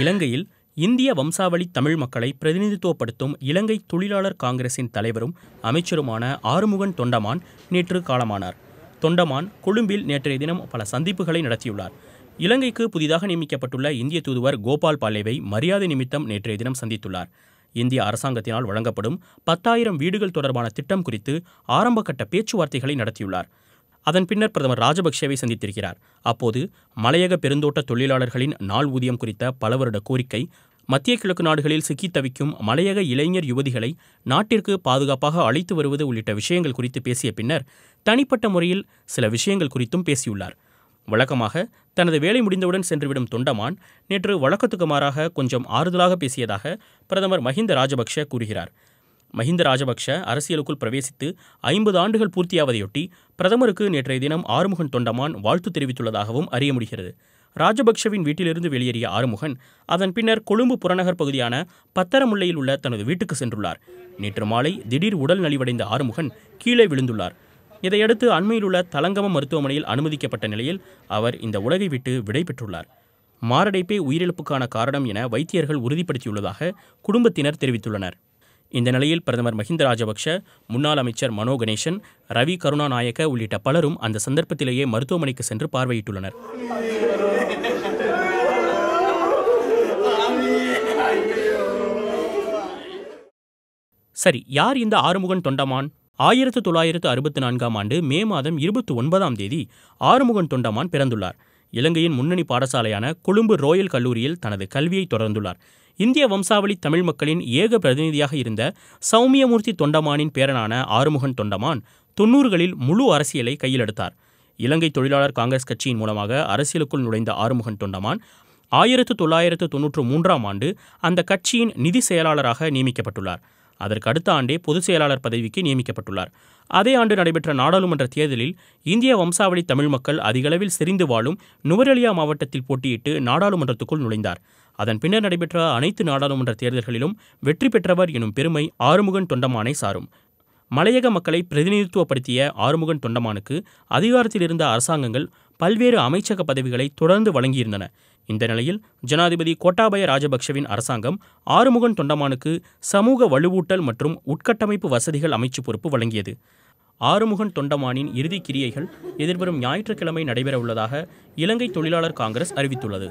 இலங்கையில் இந்திய வம்சாவளி தமிழ் மக்களை பிரதிநிதித்துவப்படுத்தும் இலங்கை தொழிலாளர் காங்கிரசின் தலைவரும் அமைச்சருமான ஆறுமுகன் தொண்டமான் நேற்று காலமானார் தொண்டமான் கொழும்பில் நேற்றைய தினம் பல சந்திப்புகளை நடத்தியுள்ளார் இலங்கைக்கு புதிதாக நியமிக்கப்பட்டுள்ள இந்திய தூதுவர் கோபால் பாலேவை மரியாதை நிமித்தம் நேற்றைய தினம் சந்தித்துள்ளார் இந்திய அரசாங்கத்தினால் வழங்கப்படும் பத்தாயிரம் வீடுகள் தொடர்பான திட்டம் குறித்து ஆரம்பகட்ட பேச்சுவார்த்தைகளை நடத்தியுள்ளார் அதன் பின்னர் பிரதமர் ராஜபக்சேவை சந்தித்திருக்கிறார் அப்போது மலையக பெருந்தோட்ட தொழிலாளர்களின் நாள் ஊதியம் குறித்த பல வருட கோரிக்கை மத்திய கிழக்கு நாடுகளில் சிக்கி தவிக்கும் மலையக இளைஞர் யுவதிகளை நாட்டிற்கு பாதுகாப்பாக அழைத்து வருவது உள்ளிட்ட விஷயங்கள் குறித்து பேசிய பின்னர் தனிப்பட்ட முறையில் சில விஷயங்கள் குறித்தும் பேசியுள்ளார் வழக்கமாக தனது வேலை முடிந்தவுடன் சென்றுவிடும் தொண்டமான் நேற்று வழக்கத்துக்கு மாறாக கொஞ்சம் ஆறுதலாக பேசியதாக பிரதமர் மஹிந்த ராஜபக்ஷ கூறுகிறார் மஹிந்த ராஜபக்ஷ அரசியலுக்குள் பிரவேசித்து ஐம்பது ஆண்டுகள் பூர்த்தியாவதையொட்டி பிரதமருக்கு நேற்றைய தினம் ஆறுமுகன் தொண்டமான் வாழ்த்து தெரிவித்துள்ளதாகவும் அறிய முடிகிறது ராஜபக்ஷவின் வீட்டிலிருந்து வெளியேறிய ஆறுமுகன் அதன் பின்னர் கொழும்பு புறநகர் பகுதியான பத்தரமுல்லையில் உள்ள தனது வீட்டுக்கு சென்றுள்ளார் நேற்று மாலை திடீர் உடல் நலிவடைந்த ஆறுமுகன் கீழே விழுந்துள்ளார் இதையடுத்து அண்மையில் உள்ள தலங்கம மருத்துவமனையில் அனுமதிக்கப்பட்ட நிலையில் அவர் இந்த உலகை விட்டு விடைபெற்றுள்ளார் மாரடைப்பே உயிரிழப்புக்கான காரணம் என வைத்தியர்கள் உறுதிப்படுத்தியுள்ளதாக குடும்பத்தினர் தெரிவித்துள்ளனர் இந்த நிலையில் பிரதமர் மஹிந்த ராஜபக்ஷ முன்னாள் அமைச்சர் மனோ கணேசன் ரவி கருணாநாயக்க உள்ளிட்ட பலரும் அந்த சந்தர்ப்பத்திலேயே மருத்துவமனைக்கு சென்று பார்வையிட்டுள்ளனர் சரி யார் இந்த ஆறுமுகன் தொண்டமான் ஆயிரத்து தொள்ளாயிரத்து அறுபத்தி நான்காம் ஆண்டு மே மாதம் இருபத்தி ஒன்பதாம் தேதி ஆறுமுகன் தொண்டமான் பிறந்துள்ளார் இலங்கையின் முன்னணி பாடசாலையான கொழும்பு ரோயல் கல்லூரியில் தனது கல்வியை தொடர்ந்துள்ளார் இந்திய வம்சாவளி தமிழ் மக்களின் ஏக பிரதிநிதியாக இருந்த சௌமியமூர்த்தி தொண்டமானின் பேரனான ஆறுமுகன் தொண்டமான் தொன்னூறுகளில் முழு அரசியலை கையிலெடுத்தார் இலங்கை தொழிலாளர் காங்கிரஸ் கட்சியின் மூலமாக அரசியலுக்குள் நுழைந்த ஆறுமுகன் தொண்டமான் ஆயிரத்து தொள்ளாயிரத்து தொன்னூற்று மூன்றாம் ஆண்டு அந்த கட்சியின் நிதி செயலாளராக நியமிக்கப்பட்டுள்ளார் அதற்கு அடுத்த ஆண்டே பொதுச் செயலாளர் பதவிக்கு நியமிக்கப்பட்டுள்ளார் அதே ஆண்டு நடைபெற்ற நாடாளுமன்ற தேர்தலில் இந்திய வம்சாவளி தமிழ் மக்கள் அதிகளவில் செறிந்து வாழும் நுவரெலியா மாவட்டத்தில் போட்டியிட்டு நாடாளுமன்றத்துக்குள் நுழைந்தார் அதன் பின்னர் நடைபெற்ற அனைத்து நாடாளுமன்ற தேர்தல்களிலும் வெற்றி பெற்றவர் எனும் பெருமை ஆறுமுகன் தொண்டமானை சாரும் மலையக மக்களை பிரதிநிதித்துவப்படுத்திய ஆறுமுகன் தொண்டமானுக்கு அதிகாரத்தில் இருந்த அரசாங்கங்கள் பல்வேறு அமைச்சக பதவிகளை தொடர்ந்து வழங்கியிருந்தன இந்த நிலையில் ஜனாதிபதி கோட்டாபய ராஜபக்சவின் அரசாங்கம் ஆறுமுகன் தொண்டமானுக்கு சமூக வலுவூட்டல் மற்றும் உட்கட்டமைப்பு வசதிகள் அமைச்சு பொறுப்பு வழங்கியது ஆறுமுகன் தொண்டமானின் இறுதி கிரியைகள் எதிர்வரும் ஞாயிற்றுக்கிழமை நடைபெறவுள்ளதாக இலங்கை தொழிலாளர் காங்கிரஸ் அறிவித்துள்ளது